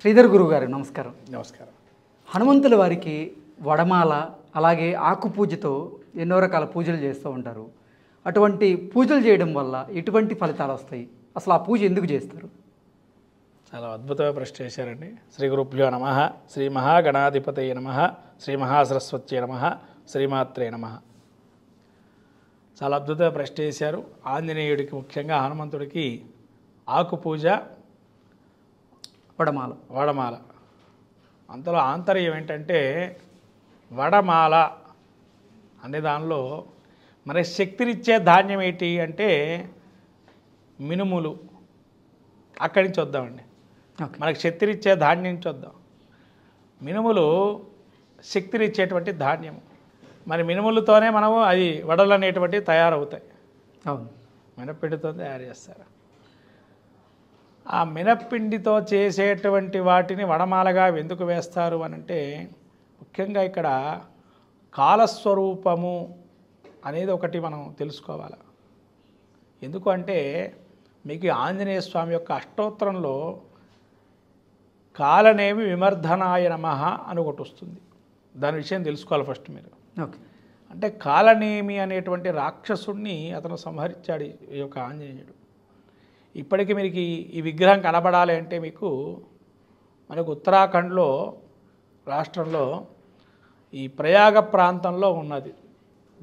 శ్రీధర్ గురువు గారు నమస్కారం నమస్కారం హనుమంతుల వారికి వడమాల అలాగే ఆకుపూజతో ఎన్నో రకాల పూజలు చేస్తూ ఉంటారు అటువంటి పూజలు చేయడం వల్ల ఎటువంటి ఫలితాలు వస్తాయి అసలు ఆ పూజ ఎందుకు చేస్తారు చాలా అద్భుతమైన ప్రశ్న చేశారండి శ్రీ గురుభ్యో నమ శ్రీ మహాగణాధిపతయ నమ శ్రీ మహాసరస్వతి నమ శ్రీమాత్రే నమ చాలా అద్భుతమైన ప్రశ్న చేశారు ఆంజనేయుడికి ముఖ్యంగా హనుమంతుడికి ఆకుపూజ వడమాల వడమాల అంతలో ఆంతర్యం ఏంటంటే వడమాల అనే దానిలో మరి శక్తినిచ్చే ధాన్యం ఏంటి అంటే మినుములు అక్కడి నుంచి వద్దామండి మనకు శక్తినిచ్చే ధాన్యం నుంచి వద్దాం మినుములు శక్తినిచ్చేటువంటి ధాన్యం మరి మినుములతోనే మనము అది వడలు అనేటువంటివి తయారవుతాయి అవును మినపిండితో తయారు చేస్తారు ఆ మినప్పిండితో చేసేటువంటి వాటిని వడమాలగా ఎందుకు వేస్తారు అని అంటే ముఖ్యంగా ఇక్కడ కాలస్వరూపము అనేది ఒకటి మనం తెలుసుకోవాలి ఎందుకు అంటే మీకు ఆంజనేయ స్వామి యొక్క అష్టోత్తరంలో కాలనేమి విమర్ధనాయ నమ అని ఒకటి వస్తుంది దాని విషయం తెలుసుకోవాలి ఫస్ట్ మీరు ఓకే అంటే కాలనేమి అనేటువంటి రాక్షసుణ్ణి అతను సంహరించాడు ఈ యొక్క ఆంజనేయుడు ఇప్పటికీ మీకు ఈ విగ్రహం కనబడాలి అంటే మీకు మనకు ఉత్తరాఖండ్లో రాష్ట్రంలో ఈ ప్రయాగ ప్రాంతంలో ఉన్నది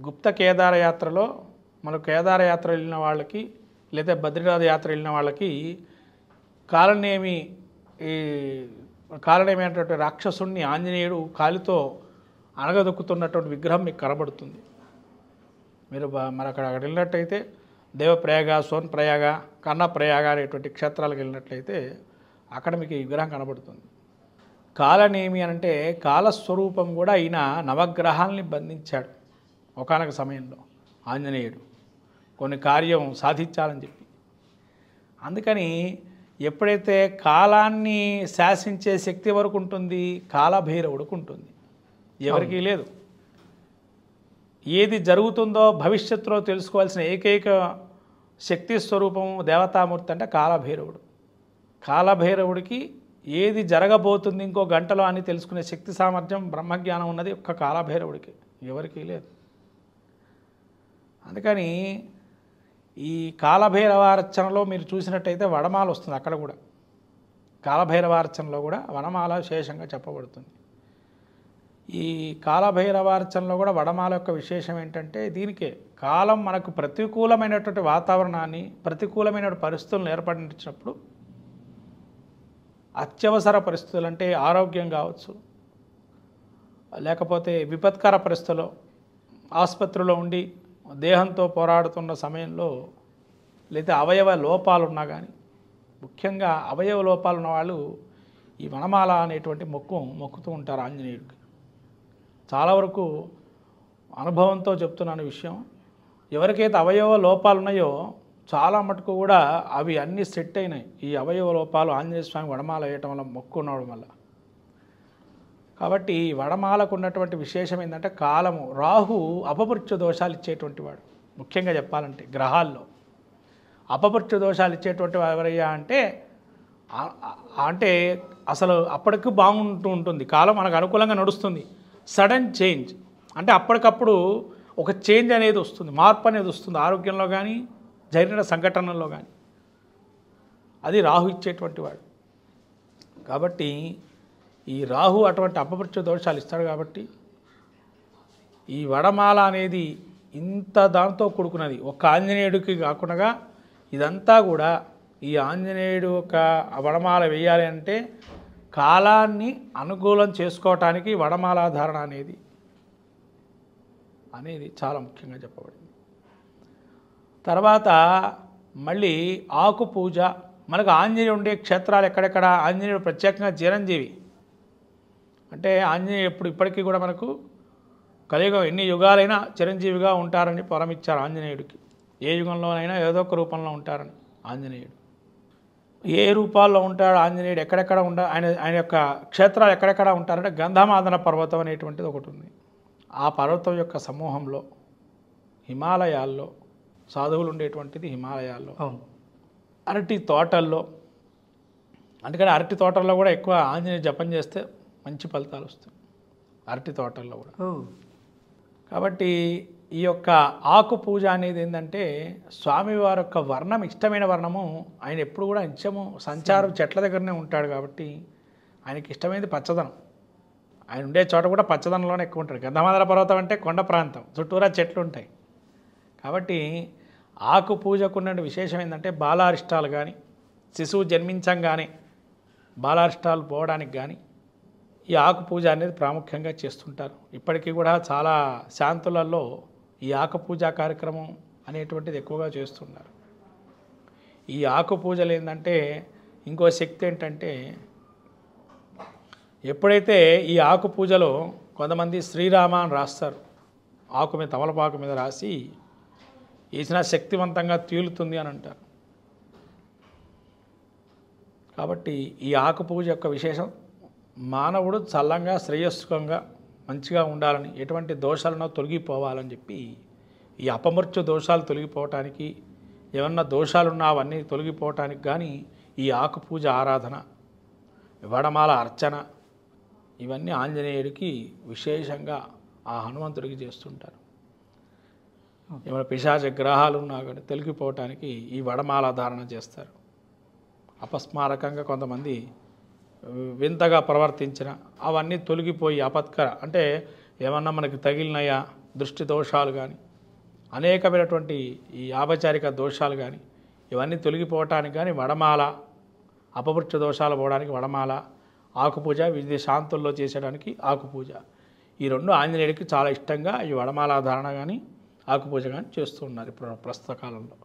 గుప్త కేదార యాత్రలో మన కేదార యాత్ర వెళ్ళిన వాళ్ళకి లేదా బద్రీనాథ యాత్ర వెళ్ళిన వాళ్ళకి కాలనేమి ఈ అనేటువంటి రాక్షసుణ్ణి ఆంజనేయుడు కాలితో అనగదొక్కుతున్నటువంటి విగ్రహం మీకు కనబడుతుంది మీరు మరి అక్కడ అక్కడ వెళ్ళినట్టయితే దేవప్రయాగ సోన్ప్రయాగ కన్నప్రయాగ అనేటువంటి క్షేత్రాలకు వెళ్ళినట్లయితే అక్కడ మీకు ఈ విగ్రహం కనబడుతుంది కాలనేమి అంటే కాలస్వరూపం కూడా ఈయన నవగ్రహాల్ని బంధించాడు ఒకనొక సమయంలో ఆంజనేయుడు కొన్ని కార్యం సాధించాలని చెప్పి అందుకని ఎప్పుడైతే కాలాన్ని శాసించే శక్తి వరకు ఉంటుంది కాలభైరవుడికి ఉంటుంది ఎవరికీ లేదు ఏది జరుగుతుందో భవిష్యత్తులో తెలుసుకోవాల్సిన ఏకైక శక్తి స్వరూపము దేవతామూర్తి అంటే కాలభైరవుడు కాలభైరవుడికి ఏది జరగబోతుంది ఇంకో గంటలో అని తెలుసుకునే శక్తి సామర్థ్యం బ్రహ్మజ్ఞానం ఉన్నది ఒక్క కాలభైరవుడికి ఎవరికీ లేదు అందుకని ఈ కాలభైరవార్చనలో మీరు చూసినట్టయితే వడమాల వస్తుంది అక్కడ కూడా కాలభైరవార్చనలో కూడా వనమాల విశేషంగా చెప్పబడుతుంది ఈ కాలభైరవార్చనలో కూడా వడమాల యొక్క విశేషం ఏంటంటే దీనికే కాలం మనకు ప్రతికూలమైనటువంటి వాతావరణాన్ని ప్రతికూలమైన పరిస్థితులను ఏర్పడినప్పుడు అత్యవసర పరిస్థితులు అంటే ఆరోగ్యం కావచ్చు లేకపోతే విపత్కర పరిస్థితుల్లో ఆసుపత్రిలో ఉండి దేహంతో పోరాడుతున్న సమయంలో లేదా అవయవ లోపాలు ఉన్నా కానీ ముఖ్యంగా అవయవ లోపాలు ఉన్న వాళ్ళు ఈ వనమాల అనేటువంటి మొక్కు మొక్కుతూ ఉంటారు ఆంజనేయుడికి చాలా వరకు అనుభవంతో చెప్తున్నాను విషయం ఎవరికైతే అవయవ లోపాలు ఉన్నాయో చాలా మటుకు కూడా అవి అన్నీ సెట్ అయినాయి ఈ అవయవ లోపాలు ఆంజనేయ స్వామి వడమాల వేయటం వల్ల మొక్కు ఉండడం వల్ల కాబట్టి వడమాలకు ఉన్నటువంటి విశేషం ఏంటంటే కాలము రాహు అపపృత్య దోషాలు ఇచ్చేటువంటి వాడు ముఖ్యంగా చెప్పాలంటే గ్రహాల్లో అపపృత్య దోషాలు ఇచ్చేటువంటి ఎవరయ్యా అంటే అంటే అసలు అప్పటికి బాగుంటూ ఉంటుంది కాలం మనకు అనుకూలంగా నడుస్తుంది సడన్ చేంజ్ అంటే అప్పటికప్పుడు ఒక చేంజ్ అనేది వస్తుంది మార్పు అనేది వస్తుంది ఆరోగ్యంలో కానీ జరిగిన సంఘటనల్లో కానీ అది రాహు ఇచ్చేటువంటి వాడు కాబట్టి ఈ రాహు అటువంటి అపమృత్యు దోషాలు ఇస్తాడు కాబట్టి ఈ వడమాల అనేది ఇంత దాంతో కూడుకున్నది ఒక ఆంజనేయుడికి కాకుండా ఇదంతా కూడా ఈ ఆంజనేయుడు ఒక వడమాల వేయాలి అంటే కాలాన్ని అనుకూలం చేసుకోవటానికి వడమాల ధారణ అనేది అనేది చాలా ముఖ్యంగా చెప్పబడింది తర్వాత మళ్ళీ ఆకు పూజ మనకు ఆంజనేయుడు ఉండే క్షేత్రాలు ఎక్కడెక్కడ ఆంజనేయుడు ప్రత్యేకంగా చిరంజీవి అంటే ఆంజనేయుడు ఎప్పుడు ఇప్పటికీ కూడా మనకు కలియుగం ఎన్ని యుగాలైనా చిరంజీవిగా ఉంటారని పొరమిచ్చారు ఆంజనేయుడికి ఏ యుగంలోనైనా ఏదో ఒక రూపంలో ఉంటారని ఆంజనేయుడు ఏ రూపాల్లో ఉంటాడు ఆంజనేయుడు ఎక్కడెక్కడ ఉండ ఆయన ఆయన యొక్క క్షేత్రాలు ఎక్కడెక్కడ ఉంటారంటే గంధమాదన పర్వతం అనేటువంటిది ఒకటి ఉంది ఆ పర్వతం యొక్క సమూహంలో హిమాలయాల్లో సాధువులు ఉండేటువంటిది హిమాలయాల్లో అరటి తోటల్లో అందుకని అరటి తోటల్లో కూడా ఎక్కువ ఆంజనేయ జపం చేస్తే మంచి ఫలితాలు వస్తాయి అరటి తోటల్లో కూడా కాబట్టి ఈ యొక్క ఆకు పూజ అనేది ఏంటంటే స్వామివారి యొక్క వర్ణం ఇష్టమైన వర్ణము ఆయన ఎప్పుడు కూడా నిత్యము సంచారం చెట్ల దగ్గరనే ఉంటాడు కాబట్టి ఆయనకి ఇష్టమైనది పచ్చదనం ఆయన ఉండే చోట కూడా పచ్చదనంలోనే ఎక్కువ ఉంటాడు గంధమాధర పర్వతం అంటే కొండ ప్రాంతం చుట్టూరా చెట్లు ఉంటాయి కాబట్టి ఆకు పూజకు ఉన్న విశేషం ఏంటంటే బాలారిష్టాలు కానీ శిశువు జన్మించంగానే బాలారిష్టాలు పోవడానికి కానీ ఈ ఆకు పూజ అనేది ప్రాముఖ్యంగా చేస్తుంటారు ఇప్పటికీ కూడా చాలా శాంతులలో ఈ ఆకు పూజ కార్యక్రమం అనేటువంటిది ఎక్కువగా చేస్తున్నారు ఈ ఆకు పూజలు ఏంటంటే ఇంకో శక్తి ఏంటంటే ఎప్పుడైతే ఈ ఆకు పూజలో కొంతమంది శ్రీరామ అని రాస్తారు ఆకు మీద తమలపాకు మీద రాసి వేసిన శక్తివంతంగా తీలుతుంది అని అంటారు కాబట్టి ఈ ఆకు పూజ యొక్క విశేషం మానవుడు చల్లంగా శ్రేయస్కంగా మంచిగా ఉండాలని ఎటువంటి దోషాలను తొలగిపోవాలని చెప్పి ఈ అపమృత్యు దోషాలు తొలగిపోవటానికి ఏమన్నా దోషాలున్నా అవన్నీ తొలగిపోవటానికి కానీ ఈ ఆకు పూజ ఆరాధన వడమాల అర్చన ఇవన్నీ ఆంజనేయుడికి విశేషంగా ఆ హనుమంతుడికి చేస్తుంటారు ఏమైనా పిశాచ గ్రహాలు ఉన్నా కానీ తొలగిపోవటానికి ఈ వడమాల ధారణ చేస్తారు అపస్మారకంగా కొంతమంది వింతగా ప్రవర్తించిన అవన్నీ తొలగిపోయి అపత్కర అంటే ఏమన్నా మనకి తగిలినయా దృష్టి దోషాలు కానీ అనేకమైనటువంటి ఈ ఆపచారిక దోషాలు కానీ ఇవన్నీ తొలగిపోవటానికి కానీ వడమాల అపవృక్ష దోషాలు పోవడానికి వడమాల ఆకుపూజ వివిధ శాంతుల్లో చేసేయడానికి ఆకుపూజ ఈ రెండు ఆంజనేయుడికి చాలా ఇష్టంగా ఈ వడమాల ధారణ కానీ ఆకుపూజ కానీ చేస్తూ ఉన్నారు ఇప్పుడు ప్రస్తుత కాలంలో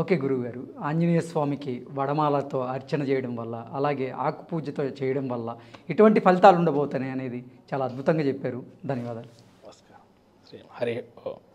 ఓకే గారు ఆంజనేయ స్వామికి వడమాలతో అర్చన చేయడం వల్ల అలాగే ఆకుపూజతో చేయడం వల్ల ఎటువంటి ఫలితాలు ఉండబోతున్నాయి అనేది చాలా అద్భుతంగా చెప్పారు ధన్యవాదాలు నమస్కారం హరి